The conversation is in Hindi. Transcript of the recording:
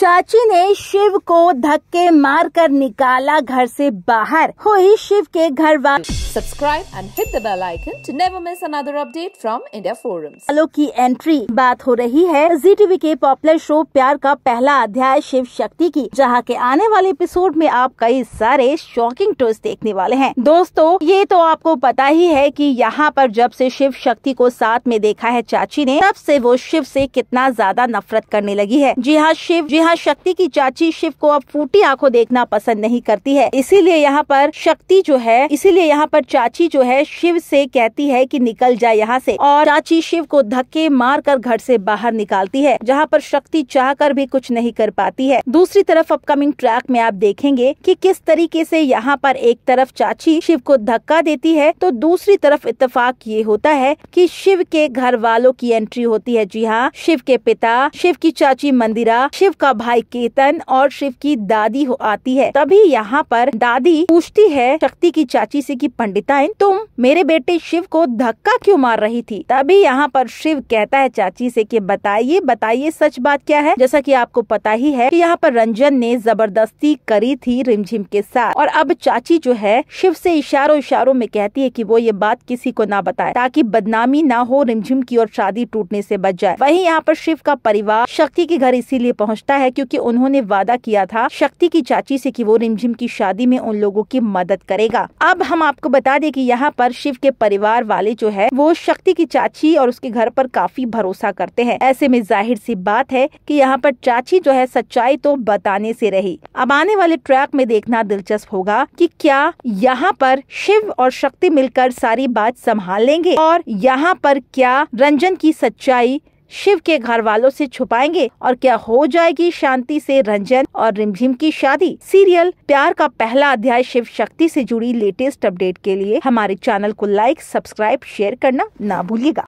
चाची ने शिव को धक्के मारकर निकाला घर से बाहर हो ही शिव के घर वाले subscribe and hit the bell icon to never miss another update from India Forum hello की एंट्री बात हो रही है जी टीवी के पॉपुलर शो प्यार का पहला अध्याय शिव शक्ति की जहां के आने वाले एपिसोड में आप कई सारे शॉकिंग ट्विस्ट देखने वाले हैं दोस्तों ये तो आपको पता ही है कि यहाँ पर जब से शिव शक्ति को साथ में देखा है चाची ने तब से वो शिव से कितना ज्यादा नफरत करने लगी है जी हाँ शिव जी हाँ यहाँ शक्ति की चाची शिव को अब फूटी आंखों देखना पसंद नहीं करती है इसीलिए यहाँ पर शक्ति जो है इसीलिए यहाँ पर चाची जो है शिव से कहती है कि निकल जाए यहाँ से और चाची शिव को धक्के मार कर घर से बाहर निकालती है जहाँ पर शक्ति चाह कर भी कुछ नहीं कर पाती है दूसरी तरफ अपकमिंग ट्रैक में आप देखेंगे कि किस तरीके ऐसी यहाँ पर एक तरफ चाची शिव को धक्का देती है तो दूसरी तरफ इतफाक ये होता है की शिव के घर वालों की एंट्री होती है जी हाँ शिव के पिता शिव की चाची मंदिरा शिव का भाई केतन और शिव की दादी हो आती है तभी यहाँ पर दादी पूछती है शक्ति की चाची से कि पंडिताइन तुम मेरे बेटे शिव को धक्का क्यों मार रही थी तभी यहाँ पर शिव कहता है चाची से कि बताइए बताइए सच बात क्या है जैसा कि आपको पता ही है कि यहाँ पर रंजन ने जबरदस्ती करी थी रिमझिम के साथ और अब चाची जो है शिव से इशारों इशारों में कहती है की वो ये बात किसी को ना बताए ताकि बदनामी ना हो रिमझिम की और शादी टूटने ऐसी बच जाए वही यहाँ पर शिव का परिवार शक्ति के घर इसीलिए पहुँचता है क्योंकि उन्होंने वादा किया था शक्ति की चाची से कि वो रिमझिम की शादी में उन लोगों की मदद करेगा अब हम आपको बता दें कि यहाँ पर शिव के परिवार वाले जो है वो शक्ति की चाची और उसके घर पर काफी भरोसा करते हैं ऐसे में जाहिर सी बात है कि यहाँ पर चाची जो है सच्चाई तो बताने से रही अब आने वाले ट्रैक में देखना दिलचस्प होगा कि क्या यहाँ पर शिव और शक्ति मिलकर सारी बात संभाल लेंगे और यहाँ पर क्या रंजन की सच्चाई शिव के घर वालों से छुपाएंगे और क्या हो जाएगी शांति से रंजन और रिमझिम की शादी सीरियल प्यार का पहला अध्याय शिव शक्ति से जुड़ी लेटेस्ट अपडेट के लिए हमारे चैनल को लाइक सब्सक्राइब शेयर करना ना भूलिएगा